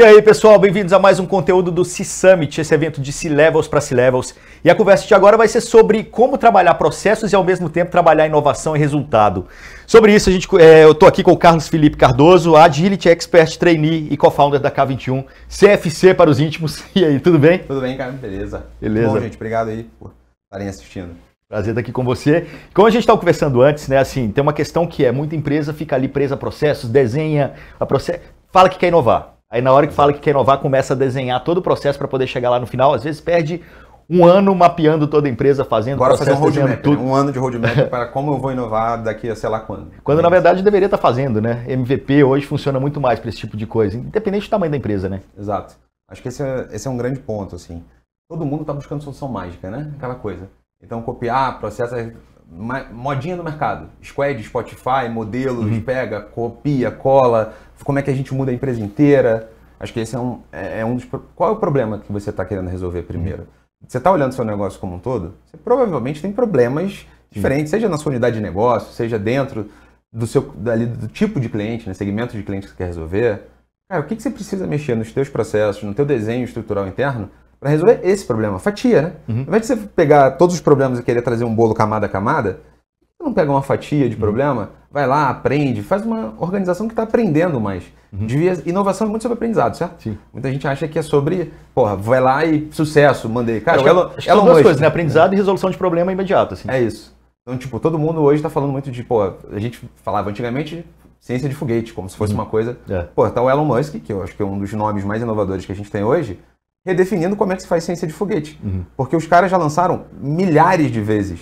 E aí, pessoal, bem-vindos a mais um conteúdo do C-Summit, esse evento de C-Levels para C-Levels. E a conversa de agora vai ser sobre como trabalhar processos e, ao mesmo tempo, trabalhar inovação e resultado. Sobre isso, a gente, é, eu estou aqui com o Carlos Felipe Cardoso, Agility Expert Trainee e co-founder da K21, CFC para os íntimos. E aí, tudo bem? Tudo bem, cara, beleza. Beleza. Bom, gente, obrigado aí por estarem assistindo. Prazer estar aqui com você. Como a gente estava conversando antes, né? Assim, tem uma questão que é muita empresa fica ali presa a processos, desenha a processo, fala que quer inovar Aí na hora que fala que quer inovar, começa a desenhar todo o processo para poder chegar lá no final. Às vezes perde um ano mapeando toda a empresa, fazendo Agora processo, fazer um roadmap, né? tudo. Né? um ano de roadmap para como eu vou inovar daqui a sei lá quando. Quando é na verdade deveria estar tá fazendo, né? MVP hoje funciona muito mais para esse tipo de coisa, independente do tamanho da empresa, né? Exato. Acho que esse é, esse é um grande ponto, assim. Todo mundo está buscando solução mágica, né? Aquela coisa. Então copiar, processo modinha do mercado. Squad, Spotify, modelos, uhum. pega, copia, cola. Como é que a gente muda a empresa inteira? Acho que esse é um, é, é um dos. Qual é o problema que você está querendo resolver primeiro? Uhum. Você está olhando seu negócio como um todo? Você provavelmente tem problemas diferentes, uhum. seja na sua unidade de negócio, seja dentro do seu dali, do tipo de cliente, né, segmento de cliente que você quer resolver. Cara, o que, que você precisa mexer nos teus processos, no teu desenho estrutural interno para resolver esse problema, fatia, né? Uhum. Ao invés de você pegar todos os problemas e querer trazer um bolo camada a camada, você não pega uma fatia de uhum. problema, vai lá, aprende, faz uma organização que está aprendendo mais. Uhum. Devia, inovação é muito sobre aprendizado, certo? Sim. Muita gente acha que é sobre, porra, vai lá e sucesso, mandei. Cara, acho, ela, duas coisas, né? Aprendizado é. e resolução de problema imediato, assim. É isso. Então, tipo, todo mundo hoje está falando muito de, pô, a gente falava antigamente ciência de foguete, como se fosse uhum. uma coisa. É. Pô, tá o Elon Musk, que eu acho que é um dos nomes mais inovadores que a gente tem hoje, redefinindo como é que se faz ciência de foguete. Uhum. Porque os caras já lançaram milhares de vezes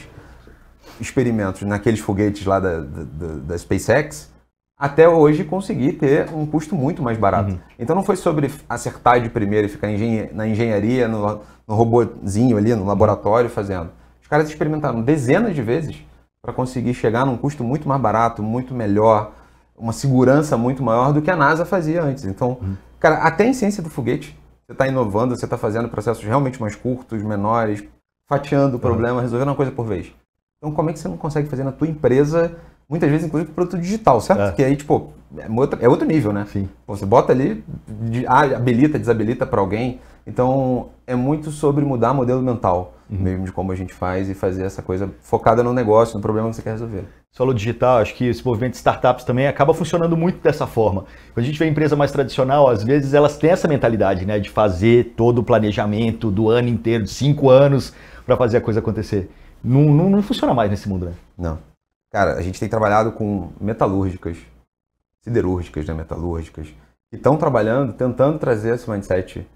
experimentos naqueles foguetes lá da, da, da SpaceX, até hoje conseguir ter um custo muito mais barato. Uhum. Então não foi sobre acertar de primeira e ficar na engenharia, no, no robozinho ali, no laboratório fazendo. Os caras experimentaram dezenas de vezes para conseguir chegar num custo muito mais barato, muito melhor, uma segurança muito maior do que a NASA fazia antes. Então, uhum. cara, até em ciência do foguete, você está inovando, você está fazendo processos realmente mais curtos, menores, fatiando o problema, resolvendo uma coisa por vez. Então, como é que você não consegue fazer na tua empresa, muitas vezes, inclusive, produto digital, certo? É. Que aí, tipo, é, é outro nível, né? Sim. Você bota ali, ah, habilita, desabilita para alguém. Então, é muito sobre mudar modelo mental, uhum. mesmo de como a gente faz e fazer essa coisa focada no negócio, no problema que você quer resolver. Você falou digital, acho que esse movimento de startups também acaba funcionando muito dessa forma. Quando a gente vê empresa mais tradicional, às vezes elas têm essa mentalidade, né, de fazer todo o planejamento do ano inteiro, de cinco anos, para fazer a coisa acontecer. Não, não, não, funciona mais nesse mundo, né? Não. Cara, a gente tem trabalhado com metalúrgicas, siderúrgicas, né, metalúrgicas, que estão trabalhando, tentando trazer esse mindset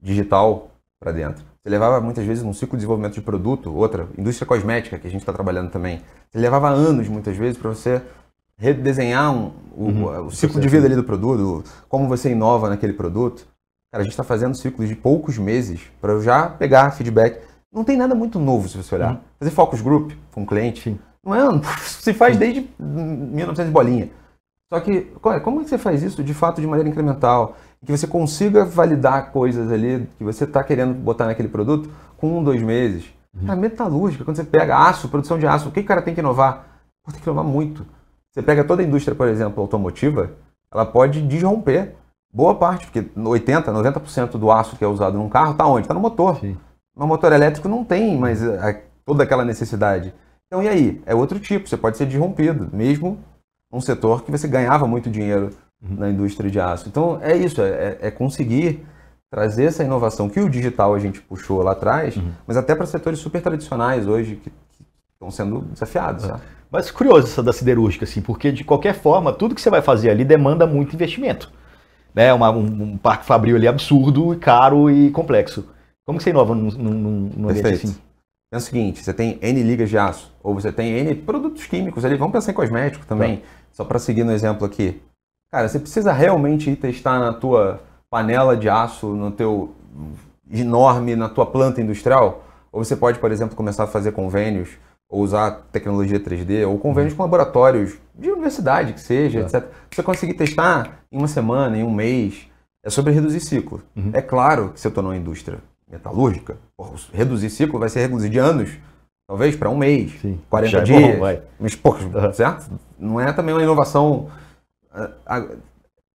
digital para dentro. Você levava muitas vezes um ciclo de desenvolvimento de produto, outra, indústria cosmética, que a gente está trabalhando também. Você levava anos, muitas vezes, para você redesenhar um, uhum, o, ciclo de vida ali do produto, como você inova naquele produto. Cara, a gente está fazendo ciclos de poucos meses para eu já pegar feedback. Não tem nada muito novo se você olhar. Uhum. Fazer focus group com um cliente, Sim. não é? Se faz desde 1900 bolinha. Só que, como é que você faz isso de fato de maneira incremental? que você consiga validar coisas ali que você está querendo botar naquele produto com um, dois meses. Uhum. A metalúrgica, quando você pega aço, produção de aço, o que o cara tem que inovar? Pô, tem que inovar muito. Você pega toda a indústria, por exemplo, automotiva, ela pode desromper boa parte, porque 80%, 90% do aço que é usado num carro está onde? Está no motor. Sim. No motor elétrico não tem mais eh, a, toda aquela necessidade. Então, e aí? É outro tipo, você pode ser desrompido, mesmo um setor que você ganhava muito dinheiro na indústria de aço. Então é isso, é, é, é, conseguir trazer essa inovação que o digital a gente puxou lá atrás, uhum. mas até para setores super tradicionais hoje que, estão sendo desafiados. Uhum. Sabe? Mas curioso essa da siderúrgica, assim, porque de qualquer forma, tudo que você vai fazer ali demanda muito investimento. Né? Uma, um, um, parque fabril ali absurdo, caro e complexo. Como que você inova num, num, num ambiente assim? É o seguinte, você tem N ligas de aço, ou você tem N produtos químicos, ali, vamos pensar em cosmético também, tá. só para seguir no exemplo aqui. Cara, você precisa realmente ir testar na tua panela de aço, no teu enorme, na tua planta industrial? Ou você pode, por exemplo, começar a fazer convênios, ou usar tecnologia 3D, ou convênios uhum. com laboratórios de universidade, que seja, uhum. É. etc. Você conseguir testar em uma semana, em um mês, é sobre reduzir ciclo. Uhum. É claro que se eu estou numa indústria metalúrgica, reduzir ciclo vai ser reduzir de anos, talvez para um mês, Sim. 40 Já dias, é bom, vai. mas poucos, certo? Não é também uma inovação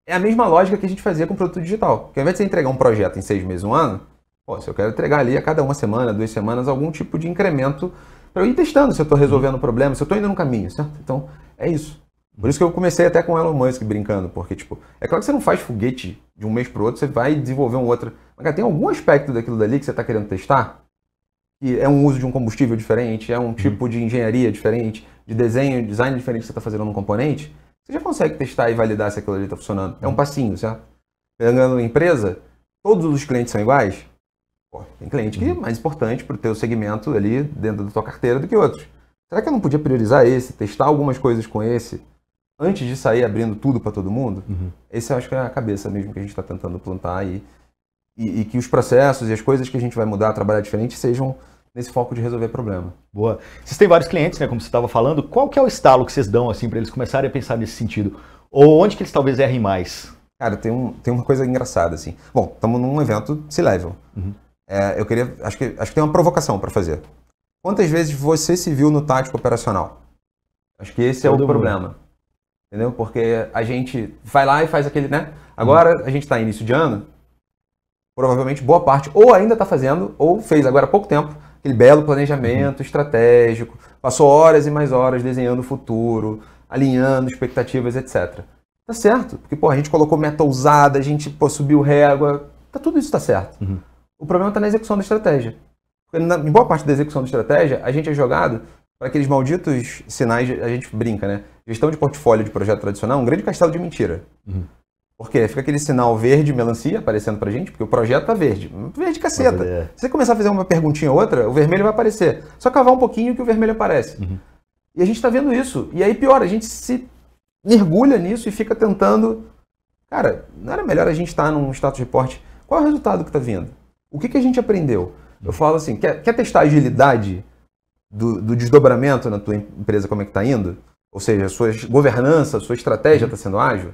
é a mesma lógica que a gente fazia com o produto digital. Porque ao invés de você entregar um projeto em seis meses, um ano, pô, se eu quero entregar ali a cada uma semana, duas semanas, algum tipo de incremento para eu ir testando se eu estou resolvendo o problema, se eu estou indo no caminho, certo? Então, é isso. Por isso que eu comecei até com o Elon Musk brincando, porque, tipo, é claro que você não faz foguete de um mês para o outro, você vai desenvolver um outro. Mas, cara, tem algum aspecto daquilo dali que você está querendo testar? Que é um uso de um combustível diferente, é um uhum. tipo de engenharia diferente, de desenho, design diferente que você está fazendo no componente? Você já consegue testar e validar se aquilo ali está funcionando. É um passinho, certo? Pegando uma empresa, todos os clientes são iguais? Pô, tem cliente que é uhum. mais importante para o teu segmento ali dentro da tua carteira do que outros. Será que eu não podia priorizar esse, testar algumas coisas com esse, antes de sair abrindo tudo para todo mundo? Uhum. Esse eu acho que é a cabeça mesmo que a gente está tentando plantar e, e, e que os processos e as coisas que a gente vai mudar, trabalhar diferente, sejam nesse foco de resolver problema. Boa. Vocês têm vários clientes, né, como você estava falando. Qual que é o estalo que vocês dão assim para eles começarem a pensar nesse sentido? Ou onde que eles talvez errem mais? Cara, tem, um, tem uma coisa engraçada assim. Bom, estamos num evento C-level. Uhum. É, eu queria, acho que acho que tem uma provocação para fazer. Quantas vezes você se viu no tático operacional? Acho que esse Todo é o mundo. problema. Entendeu? Porque a gente vai lá e faz aquele, né? Agora uhum. a gente está início de ano, provavelmente boa parte ou ainda está fazendo ou fez agora há pouco tempo aquele belo planejamento uhum. estratégico, passou horas e mais horas desenhando o futuro, alinhando expectativas, etc. Tá certo, porque porra, a gente colocou meta ousada, a gente pô, subiu régua, tá, tudo isso tá certo. Uhum. O problema está na execução da estratégia. Porque na, em boa parte da execução da estratégia, a gente é jogado para aqueles malditos sinais, a gente brinca, né? Gestão de portfólio de projeto tradicional é um grande castelo de mentira. Uhum. Porque fica aquele sinal verde melancia aparecendo pra gente, porque o projeto tá verde. Verde caceta. É. Se você começar a fazer uma perguntinha ou outra, o vermelho vai aparecer. Só cavar um pouquinho que o vermelho aparece. Uhum. E a gente tá vendo isso. E aí pior, a gente se mergulha nisso e fica tentando. Cara, não era melhor a gente estar tá num status report? Qual é o resultado que tá vindo? O que, que a gente aprendeu? Eu falo assim, quer, quer testar a agilidade do, do, desdobramento na tua empresa, como é que tá indo? Ou seja, a sua governança, a sua estratégia está uhum. Tá sendo ágil?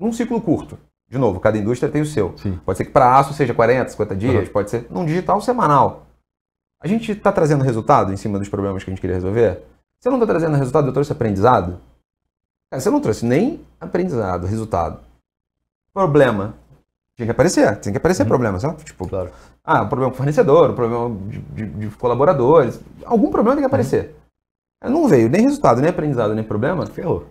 num ciclo curto. De novo, cada indústria tem o seu. Sim. Pode ser que para aço seja 40, 50 dias, uhum. pode ser num digital semanal. A gente está trazendo resultado em cima dos problemas que a gente queria resolver? Você não está trazendo resultado, eu trouxe é aprendizado? Cara, você não trouxe nem aprendizado, resultado. Problema. Tinha que aparecer, tinha que aparecer uhum. problema, sabe? Tipo, claro. ah, um problema com fornecedor, um problema de, de, de colaboradores, algum problema tem que aparecer. Uhum. Não veio nem resultado, nem aprendizado, nem problema. Ferrou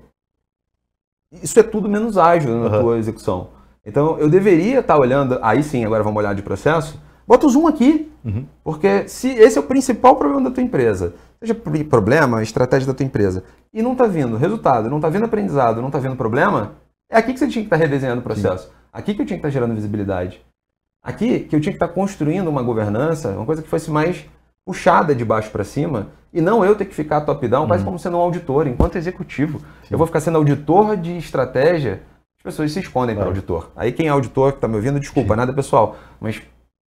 isso é tudo menos ágil né, na uhum. tua execução. Então, eu deveria estar tá olhando, aí sim, agora vamos olhar de processo, bota o zoom aqui, uhum. porque se esse é o principal problema da tua empresa, seja problema, estratégia da tua empresa, e não está vindo resultado, não está vindo aprendizado, não está vindo problema, é aqui que você tinha que estar tá redesenhando o processo. Sim. Aqui que eu tinha que estar tá gerando visibilidade. Aqui que eu tinha que estar construindo uma governança, uma coisa que fosse mais puxada de baixo para cima e não eu ter que ficar top-down, quase uhum. como sendo um auditor, enquanto executivo. Sim. Eu vou ficar sendo auditor de estratégia, as pessoas se escondem claro. para auditor. Aí quem é auditor que está me ouvindo, desculpa, Sim. nada pessoal, mas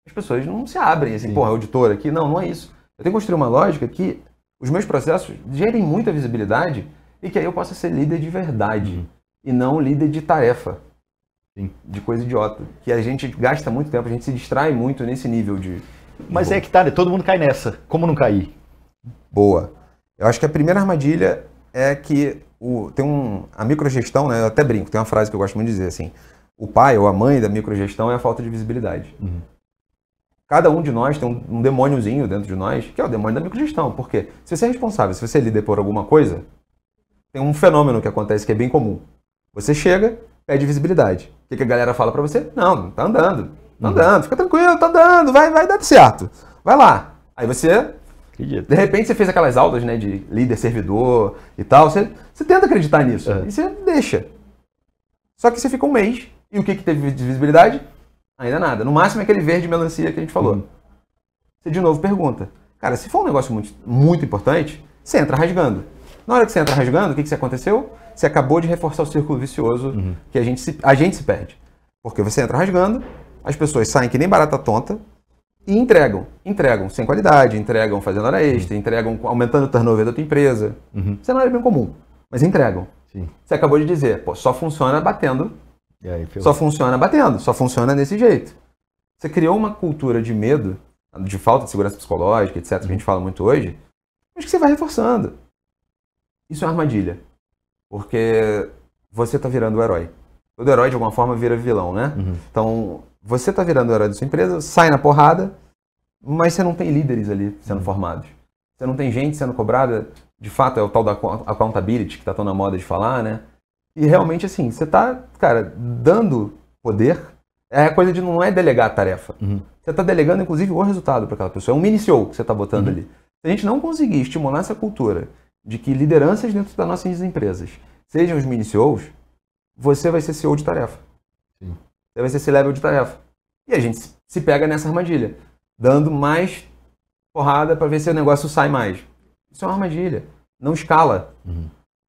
as pessoas não se abrem assim, Sim. porra, auditor aqui, não, não é isso. Eu tenho que construir uma lógica que os meus processos gerem muita visibilidade e que aí eu possa ser líder de verdade uhum. e não líder de tarefa. Sim. De coisa idiota. Que a gente gasta muito tempo, a gente se distrai muito nesse nível de, mas Boa. é que tá, né? Todo mundo cai nessa. Como não cair? Boa. Eu acho que a primeira armadilha é que o, tem um, a microgestão, né? Eu até brinco, tem uma frase que eu gosto muito de dizer assim: o pai ou a mãe da microgestão é a falta de visibilidade. Uhum. Cada um de nós tem um, um, demôniozinho dentro de nós, que é o demônio da microgestão. Porque se você é responsável, se você é líder por alguma coisa, tem um fenômeno que acontece que é bem comum. Você chega, pede visibilidade. O que, que a galera fala para você? Não, não tá andando. Tá andando, uhum. fica tranquilo, tá dando, vai, vai dar certo. Vai lá. Aí você. Acredito. De repente você fez aquelas aulas, né, de líder, servidor e tal. Você, você tenta acreditar nisso. É. E você deixa. Só que você fica um mês. E o que, que teve de visibilidade? Ainda nada. No máximo é aquele verde melancia que a gente falou. Uhum. Você de novo pergunta. Cara, se for um negócio muito, muito importante, você entra rasgando. Na hora que você entra rasgando, o que, que aconteceu? Você acabou de reforçar o círculo vicioso uhum. que a gente, se, a gente se perde. Porque você entra rasgando, as pessoas saem que nem barata tonta e entregam. Entregam sem qualidade, entregam fazendo hora uhum. extra, uhum. entregam aumentando o turnover da tua empresa. Uhum. Cenário é é bem comum, mas entregam. Sim. Você acabou de dizer, pô, só funciona batendo. Aí, só funciona batendo, só funciona desse jeito. Você criou uma cultura de medo, de falta de segurança psicológica, etc., uhum. que a gente uhum. fala muito hoje, mas que você vai reforçando. Isso é uma armadilha. Porque você está virando o herói. Todo herói, de alguma forma, vira vilão, né? Uhum. Então, você está virando o herói da sua empresa, sai na porrada, mas você não tem líderes ali sendo uhum. formados. Você não tem gente sendo cobrada, de fato é o tal da accountability que está tão na moda de falar, né? E realmente assim, você está, cara, dando poder. É a coisa de não é delegar a tarefa. Uhum. Você está delegando, inclusive, o resultado para aquela pessoa. É um mini CEO que você está botando uhum. ali. Se a gente não conseguir estimular essa cultura de que lideranças dentro das nossas empresas sejam os mini CEOs, você vai ser CEO de tarefa. Você vai ser esse level de tarefa. E a gente se pega nessa armadilha, dando mais porrada para ver se o negócio sai mais. Isso é uma armadilha. Não escala. Uhum.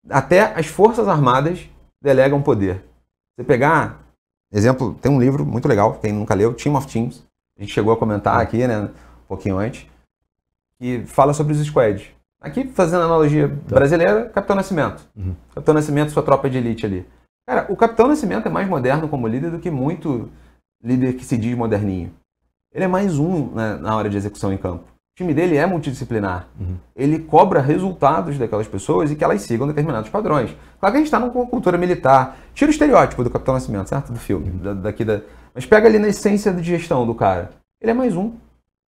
Até as Forças Armadas delegam poder. Você pegar, exemplo, tem um livro muito legal, quem nunca leu, Team of Teams. A gente chegou a comentar tá. aqui, né, um pouquinho antes, que fala sobre os squads. Aqui, fazendo analogia tá. brasileira, Capitão Nascimento. Uhum. Capitão Nascimento, sua tropa de elite ali. Cara, o Capitão Nascimento é mais moderno como líder do que muito líder que se diz moderninho. Ele é mais um né, na hora de execução em campo. O time dele é multidisciplinar. Uhum. Ele cobra resultados daquelas pessoas e que elas sigam determinados padrões. Claro que a gente está numa cultura militar. Tira o estereótipo do Capitão Nascimento, certo? Do filme, uhum. da, daqui da... Mas pega ali na essência de gestão do cara. Ele é mais um.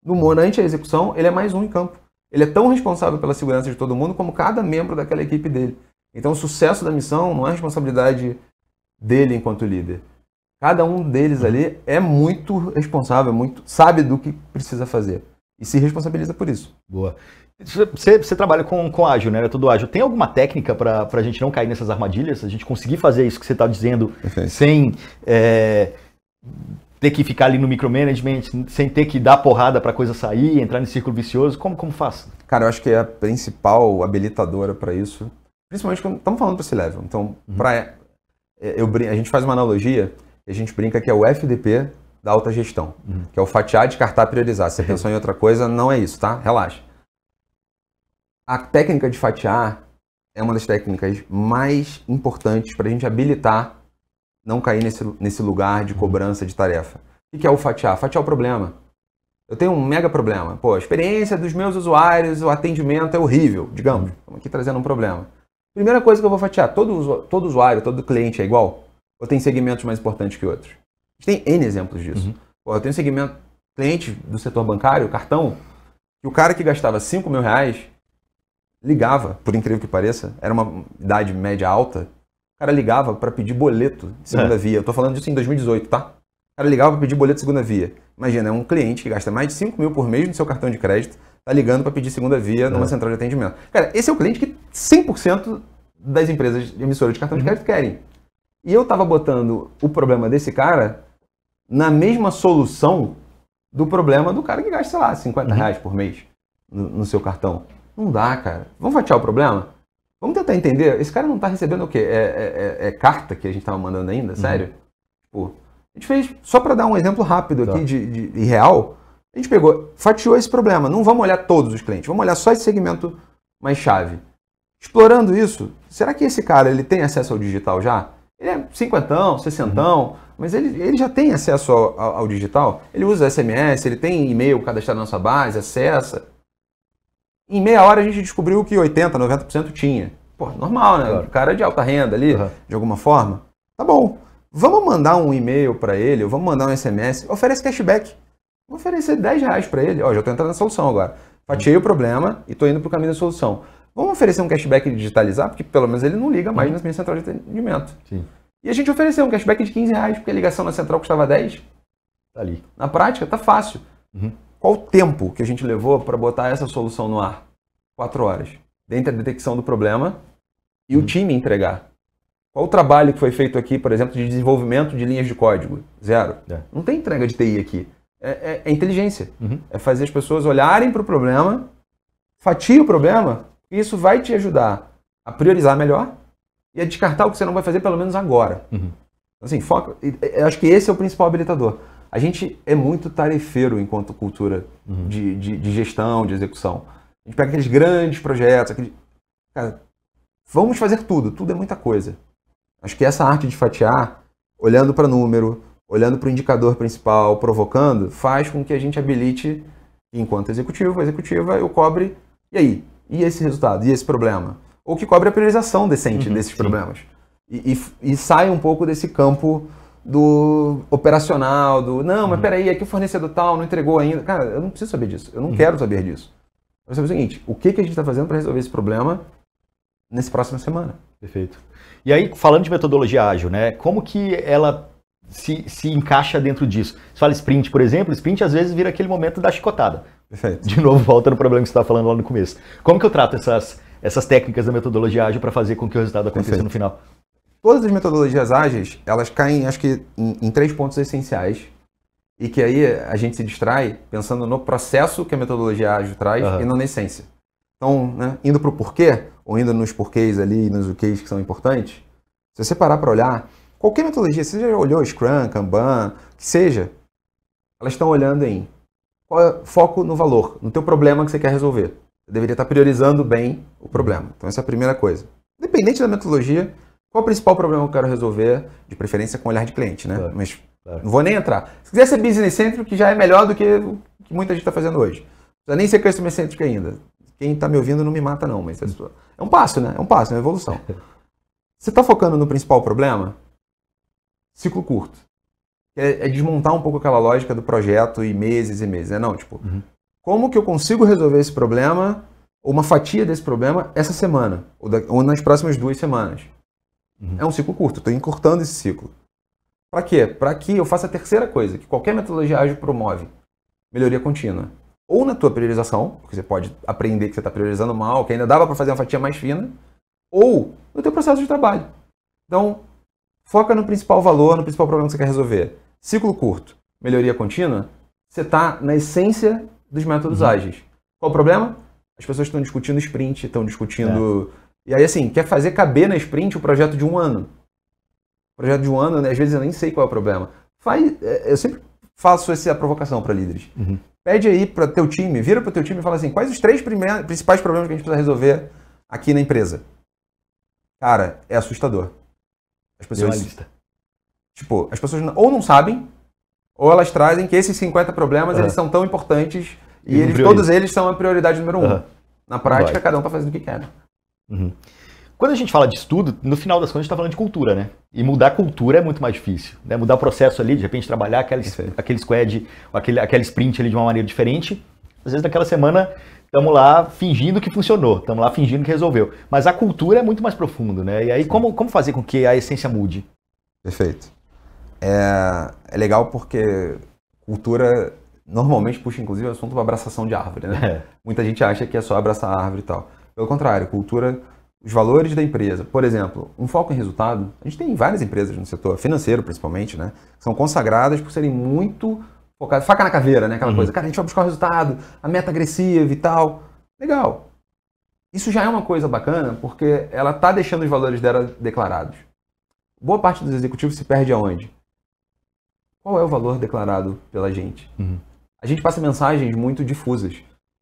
No monante a execução, ele é mais um em campo. Ele é tão responsável pela segurança de todo mundo como cada membro daquela equipe dele. Então, o sucesso da missão não é responsabilidade dele enquanto líder. Cada um deles ali é muito responsável, é muito sabe do que precisa fazer e se responsabiliza por isso. Boa. Você, você, trabalha com, com ágil, né? É tudo ágil. Tem alguma técnica para a gente não cair nessas armadilhas? A gente conseguir fazer isso que você está dizendo Perfeito. sem é, ter que ficar ali no micromanagement, sem ter que dar porrada para a coisa sair, entrar nesse círculo vicioso? Como, como faz? Cara, eu acho que é a principal habilitadora para isso, principalmente quando estamos falando para esse level. Então, uhum. para é, eu, a gente faz uma analogia, a gente brinca que é o FDP da alta gestão, uhum. que é o fatiar, descartar, priorizar. Se você pensou em outra coisa, não é isso, tá? Relaxa. A técnica de fatiar é uma das técnicas mais importantes para a gente habilitar não cair nesse, nesse lugar de uhum. cobrança de tarefa. O que é o fatiar? Fatiar o problema. Eu tenho um mega problema. Pô, a experiência dos meus usuários, o atendimento é horrível, digamos. Estamos aqui trazendo um problema. Primeira coisa que eu vou fatiar, todo, todo usuário, todo cliente é igual? Ou tem segmentos mais importantes que outros? A gente tem N exemplos disso. Uhum. Pô, eu tenho segmento, cliente do setor bancário, cartão, que o cara que gastava 5 mil reais ligava, por incrível que pareça, era uma idade média alta, o cara ligava para pedir boleto de segunda é. via. Eu tô falando disso em 2018, tá? O cara ligava para pedir boleto de segunda via. Imagina, é um cliente que gasta mais de 5 mil por mês no seu cartão de crédito, tá ligando para pedir segunda via numa é. central de atendimento. Cara, esse é o cliente que 100% das empresas emissoras de cartão uhum. de crédito querem. E eu tava botando o problema desse cara na mesma solução do problema do cara que gasta, sei lá, 50 uhum. reais por mês no, no, seu cartão. Não dá, cara. Vamos fatiar o problema? Vamos tentar entender. Esse cara não tá recebendo o quê? É, é, é, é carta que a gente tava mandando ainda? Uhum. Sério? Uhum. Pô. A gente fez, só para dar um exemplo rápido aqui tá. de, de, de real, a gente pegou, fatiou esse problema. Não vamos olhar todos os clientes, vamos olhar só esse segmento mais chave. Explorando isso, será que esse cara ele tem acesso ao digital já? Ele é cinquentão, sessentão, uhum. mas ele, ele já tem acesso ao, ao, ao digital? Ele usa SMS, ele tem e-mail cadastrado na nossa base, acessa. Em meia hora a gente descobriu que 80%, 90% tinha. Pô, normal, né? Claro. O cara é de alta renda ali, uhum. de alguma forma. Tá bom. Vamos mandar um e-mail para ele, ou vamos mandar um SMS, oferece cashback. Vou oferecer 10 reais para ele. Ó, já estou entrando na solução agora. Fatiei o problema e estou indo para o caminho da solução. Vamos oferecer um cashback digitalizar, porque pelo menos ele não liga mais uhum. na minha central de atendimento. Sim. E a gente ofereceu um cashback de 15 reais, porque a ligação na central custava 10. Tá ali. Na prática, tá fácil. Uhum. Qual o tempo que a gente levou para botar essa solução no ar? Quatro horas. Dentro da detecção do problema e uhum. o time entregar. Qual o trabalho que foi feito aqui, por exemplo, de desenvolvimento de linhas de código? Zero. É. Não tem entrega de TI aqui. É, é, é inteligência. Uhum. É fazer as pessoas olharem para o problema, fatia o problema, e isso vai te ajudar a priorizar melhor e a descartar o que você não vai fazer, pelo menos agora. Uhum. Assim, foca. Eu acho que esse é o principal habilitador. A gente é muito tarefeiro enquanto cultura uhum. de, de, de, gestão, de execução. A gente pega aqueles grandes projetos, aquele. Cara, vamos fazer tudo, tudo é muita coisa. Acho que essa arte de fatiar, olhando para número, olhando para o indicador principal, provocando, faz com que a gente habilite, enquanto executivo, executiva, eu cobre, e aí? E esse resultado? E esse problema? Ou que cobre a priorização decente uhum, desses sim. problemas. E, e, e, sai um pouco desse campo do operacional, do não, mas uhum. peraí, é que o fornecedor tal não entregou ainda. Cara, eu não preciso saber disso, eu não uhum. quero saber disso. Mas é o seguinte, o que, que a gente está fazendo para resolver esse problema nessa próxima semana? Perfeito. E aí, falando de metodologia ágil, né, como que ela se, se encaixa dentro disso. Você fala sprint, por exemplo, sprint às vezes vira aquele momento da chicotada. Perfeito. De novo, volta no problema que você estava falando lá no começo. Como que eu trato essas, essas técnicas da metodologia ágil para fazer com que o resultado aconteça Perfeito. no final? Todas as metodologias ágeis, elas caem, acho que, em, em três pontos essenciais e que aí a gente se distrai pensando no processo que a metodologia ágil traz uhum. e não na essência. Então, né, indo para o porquê, ou indo nos porquês ali, nos o que são importantes, se você parar para olhar, Qualquer metodologia, você já olhou Scrum, Kanban, que seja, elas estão olhando em é foco no valor, no teu problema que você quer resolver. Você deveria estar priorizando bem o problema. Então essa é a primeira coisa. Independente da metodologia, qual é o principal problema que eu quero resolver, de preferência com olhar de cliente, né? Mas não vou nem entrar. Se quiser ser business centric, já é melhor do que o que muita gente está fazendo hoje. Não precisa nem ser customer centric ainda. Quem está me ouvindo não me mata não, mas é, é um passo, né? É um passo, é uma evolução. Você está focando no principal problema? ciclo curto. É, é, desmontar um pouco aquela lógica do projeto e meses e meses. É não, tipo, uhum. como que eu consigo resolver esse problema, ou uma fatia desse problema, essa semana, ou, da, ou nas próximas duas semanas? Uhum. É um ciclo curto, estou encurtando esse ciclo. Para quê? Para que eu faça a terceira coisa, que qualquer metodologia ágil promove: melhoria contínua. Ou na tua priorização, porque você pode aprender que você está priorizando mal, que ainda dava para fazer uma fatia mais fina, ou no teu processo de trabalho. Então, Foca no principal valor, no principal problema que você quer resolver. Ciclo curto, melhoria contínua, você está na essência dos métodos uhum. ágeis. Qual o problema? As pessoas estão discutindo sprint, estão discutindo. É. E aí, assim, quer fazer caber na sprint o projeto de um ano. O projeto de um ano, né? às vezes eu nem sei qual é o problema. Faz... É, eu sempre faço essa provocação para líderes. Uhum. Pede aí para teu time, vira para teu time e fala assim: quais os três primeiros, principais problemas que a gente precisa resolver aqui na empresa? Cara, é assustador. As pessoas. Tipo, as pessoas ou não sabem, ou elas trazem que esses 50 problemas uhum. eles são tão importantes e, e eles, todos eles são a prioridade número um. Uhum. Na prática, cada um tá fazendo o que quer. Né? Uhum. Quando a gente fala de estudo, no final das contas a gente está falando de cultura, né? E mudar a cultura é muito mais difícil. Né? Mudar o processo ali, de repente trabalhar aquele, aquele squad, aquele, aquele sprint ali de uma maneira diferente. Às vezes naquela semana estamos lá fingindo que funcionou, estamos lá fingindo que resolveu. Mas a cultura é muito mais profundo, né? E aí, como, como fazer com que a essência mude? Perfeito. É, é legal porque cultura normalmente puxa, inclusive, o assunto para abraçação de árvore, né? É. Muita gente acha que é só abraçar a árvore e tal. Pelo contrário, cultura, os valores da empresa. Por exemplo, um foco em resultado. A gente tem várias empresas no setor financeiro, principalmente, né? São consagradas por serem muito focado, faca na caveira, né? Aquela uhum. coisa, cara, a gente vai buscar o resultado, a meta agressiva e tal. Legal. Isso já é uma coisa bacana porque ela está deixando os valores dela declarados. Boa parte dos executivos se perde aonde? Qual é o valor declarado pela gente? Uhum. A gente passa mensagens muito difusas.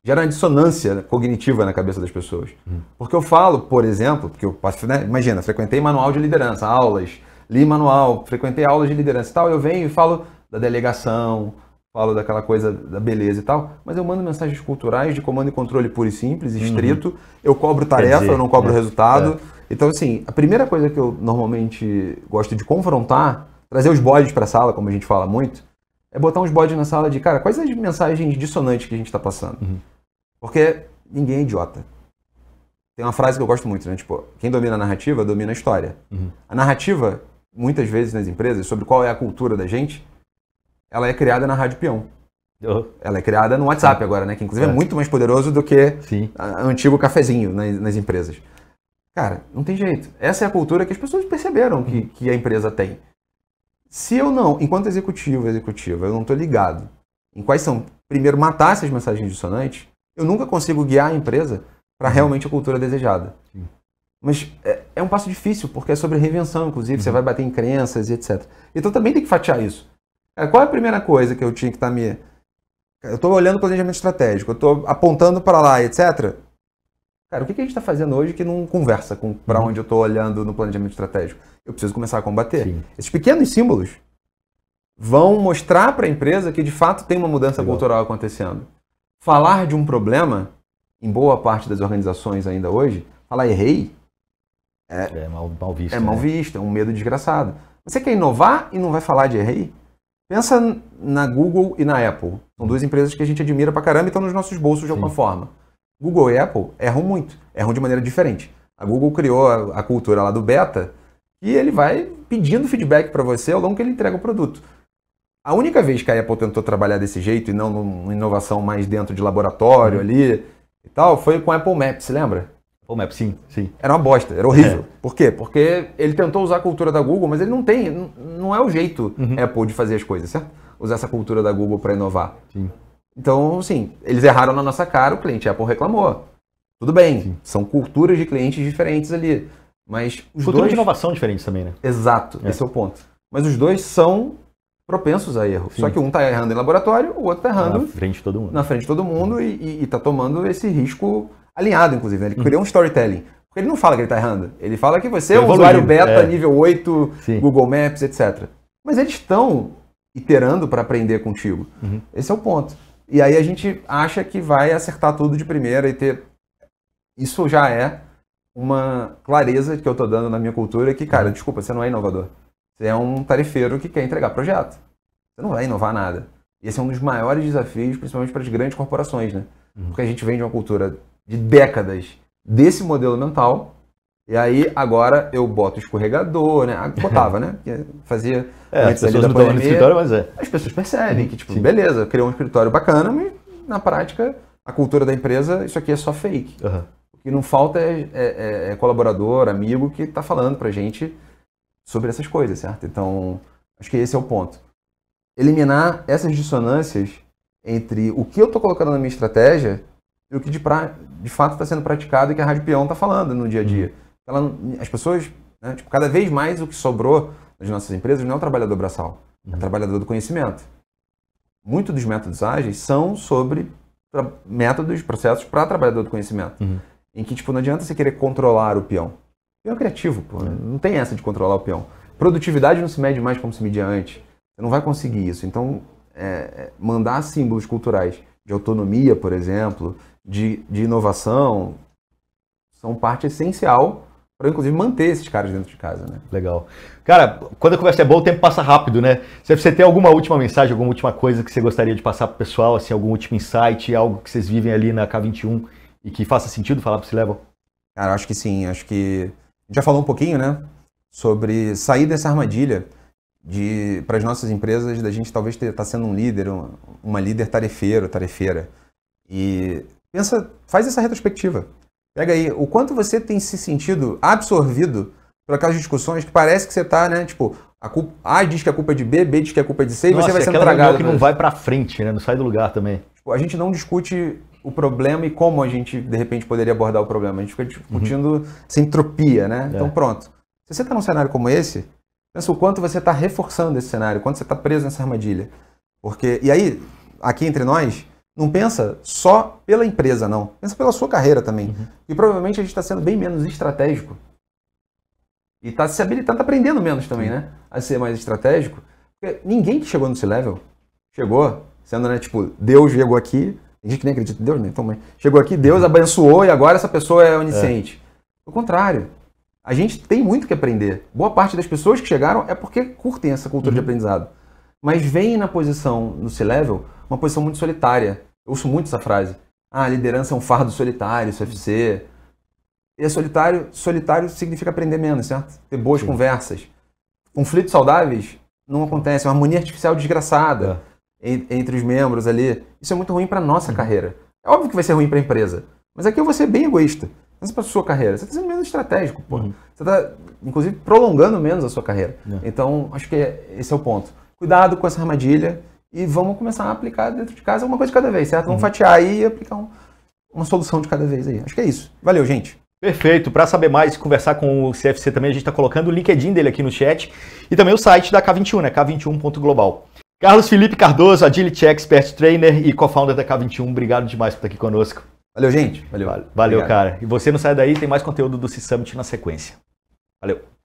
Gera uma dissonância cognitiva na cabeça das pessoas. Uhum. Porque eu falo, por exemplo, porque eu passo, né? imagina, frequentei manual de liderança, aulas, li manual, frequentei aulas de liderança e tal, eu venho e falo da delegação, falo daquela coisa da beleza e tal, mas eu mando mensagens culturais de comando e controle puro e simples, uhum. estrito, uhum. eu cobro tarefa, dizer, eu não cobro é, resultado. É. Então, assim, a primeira coisa que eu normalmente gosto de confrontar, trazer os bodes para a sala, como a gente fala muito, é botar uns bodes na sala de, cara, quais as mensagens dissonantes que a gente está passando? Uhum. Porque ninguém é idiota. Tem uma frase que eu gosto muito, né? Tipo, quem domina a narrativa, domina a história. Uhum. A narrativa, muitas vezes nas empresas, sobre qual é a cultura da gente, ela é criada na Rádio Peão. Oh. Ela é criada no WhatsApp agora, né? Que inclusive é, é muito mais poderoso do que o antigo cafezinho nas, nas, empresas. Cara, não tem jeito. Essa é a cultura que as pessoas perceberam que, que a empresa tem. Se eu não, enquanto executivo, executiva, eu não estou ligado em quais são, primeiro, matar essas mensagens dissonantes, eu nunca consigo guiar a empresa para uhum. realmente a cultura desejada. Sim. Mas é, é, um passo difícil, porque é sobre reinvenção, inclusive, uhum. você vai bater em crenças e etc. Então também tem que fatiar isso. É, qual é a primeira coisa que eu tinha que estar tá me. Eu estou olhando o planejamento estratégico, eu estou apontando para lá, etc. Cara, o que, que a gente está fazendo hoje que não conversa com para uhum. onde eu estou olhando no planejamento estratégico? Eu preciso começar a combater. Sim. Esses pequenos símbolos vão mostrar para a empresa que de fato tem uma mudança Legal. cultural acontecendo. Falar de um problema, em boa parte das organizações ainda hoje, falar errei é, é mal, mal, visto. É mal né? visto, é um medo desgraçado. Você quer inovar e não vai falar de errei? Pensa na Google e na Apple. São duas empresas que a gente admira pra caramba e estão nos nossos bolsos de Sim. alguma forma. Google e Apple erram muito, erram de maneira diferente. A Google criou a, a cultura lá do beta e ele vai pedindo feedback para você ao longo que ele entrega o produto. A única vez que a Apple tentou trabalhar desse jeito e não numa inovação mais dentro de laboratório uhum. ali e tal, foi com a Apple Maps, lembra? Pô, Map, sim, sim. Era uma bosta, era horrível. É. Por quê? Porque ele tentou usar a cultura da Google, mas ele não tem, não é o jeito uhum. Apple é, de fazer as coisas, certo? Usar essa cultura da Google para inovar. Sim. Então, sim. eles erraram na nossa cara, o cliente Apple reclamou. Tudo bem, sim. são culturas de clientes diferentes ali. Mas os Cultura dois... de inovação diferentes também, né? Exato, é. esse é o ponto. Mas os dois são propensos a erro. Sim. Só que um está errando em laboratório, o outro tá errando... Na frente de todo mundo. Na frente de todo mundo e está tomando esse risco alinhado, inclusive. Né? Ele hum. criou um storytelling. Porque ele não fala que ele está errando. Ele fala que você é um usuário beta, é. nível 8, Sim. Google Maps, etc. Mas eles estão iterando para aprender contigo. Uhum. Esse é o ponto. E aí a gente acha que vai acertar tudo de primeira e ter. Isso já é uma clareza que eu estou dando na minha cultura que, cara, uhum. desculpa, você não é inovador. Você é um tarifeiro que quer entregar projeto. Você não vai inovar nada. E esse é um dos maiores desafios, principalmente para as grandes corporações, né? Uhum. Porque a gente vem de uma cultura de décadas desse modelo mental. E aí agora eu boto escorregador, né? Ah, botava, né? fazia é, antes ali da pandemia. Escritório, mas é. As pessoas percebem que, tipo, Sim. beleza, criou um escritório bacana, mas na prática, a cultura da empresa, isso aqui é só fake. Uhum. O que não falta é, é, é, é colaborador, amigo que está falando pra gente sobre essas coisas, certo? Então, acho que esse é o ponto. Eliminar essas dissonâncias entre o que eu estou colocando na minha estratégia e o que de, pra, de fato está sendo praticado e que a Rádio Peão está falando no dia a dia. Uhum. Ela, as pessoas, né, tipo, cada vez mais o que sobrou nas nossas empresas não é o trabalhador braçal, é o uhum. trabalhador do conhecimento. Muito dos métodos ágeis são sobre métodos, processos para trabalhador do conhecimento. Uhum. Em que, tipo, não adianta você querer controlar o peão. O peão é criativo, pô. Né? Não tem essa de controlar o peão. Produtividade não se mede mais como se media antes. Você não vai conseguir isso. Então, é, é mandar símbolos culturais de autonomia, por exemplo, de, de inovação são parte essencial para inclusive manter esses caras dentro de casa, né? Legal. Cara, quando a conversa é boa, o tempo passa rápido, né? Se você tem alguma última mensagem, alguma última coisa que você gostaria de passar para o pessoal, assim, algum último insight, algo que vocês vivem ali na K21 e que faça sentido falar para o level? Cara, acho que sim, acho que já falou um pouquinho, né, sobre sair dessa armadilha de para as nossas empresas da gente talvez estar tá sendo um líder, uma líder tarefeiro, tarefeira. E Pensa, faz essa retrospectiva. Pega aí, o quanto você tem se sentido absorvido por aquelas discussões que parece que você está, né? Tipo, a, culpa, a diz que a culpa é de B, B diz que a culpa é de C, Nossa, e você vai sendo tragado. que né? não vai para frente, né? Não sai do lugar também. Tipo, a gente não discute o problema e como a gente, de repente, poderia abordar o problema. A gente fica uhum. discutindo uhum. essa entropia, né? É. Então, pronto. Se você está num cenário como esse, pensa o quanto você está reforçando esse cenário, o quanto você está preso nessa armadilha. Porque, e aí, aqui entre nós, não pensa só pela empresa, não. Pensa pela sua carreira também. Uhum. E provavelmente a gente está sendo bem menos estratégico. E está se habilitando, está aprendendo menos também, né? A ser mais estratégico. Porque ninguém que chegou nesse level chegou sendo, né? Tipo, Deus chegou aqui. Tem gente que nem acredita em Deus, né? Então, mas chegou aqui, Deus uhum. abençoou e agora essa pessoa é onisciente. É. O contrário. A gente tem muito que aprender. Boa parte das pessoas que chegaram é porque curtem essa cultura uhum. de aprendizado. Mas vem na posição, no C-level, uma posição muito solitária eu ouço muito essa frase. Ah, liderança é um fardo solitário, isso é FC. E é solitário, solitário significa aprender menos, certo? Ter boas Sim. conversas. Conflitos saudáveis não acontecem, é uma harmonia artificial desgraçada é. entre os membros ali. Isso é muito ruim para nossa carreira. É óbvio que vai ser ruim para a empresa, mas aqui eu vou ser bem egoísta. Mas para sua carreira, você está sendo menos estratégico, pô. Uhum. Você está, inclusive, prolongando menos a sua carreira. É. Então, acho que é, esse é o ponto. Cuidado com essa armadilha e vamos começar a aplicar dentro de casa uma coisa de cada vez, certo? Vamos uhum. fatiar aí e aplicar um, uma solução de cada vez aí. Acho que é isso. Valeu, gente. Perfeito. Para saber mais e conversar com o CFC também, a gente está colocando o LinkedIn dele aqui no chat e também o site da K21, né? K21.global. Carlos Felipe Cardoso, Agility Expert Trainer e co-founder da K21, obrigado demais por estar aqui conosco. Valeu, gente. Valeu. Valeu, obrigado. cara. E você não sai daí, tem mais conteúdo do C-Summit na sequência. Valeu.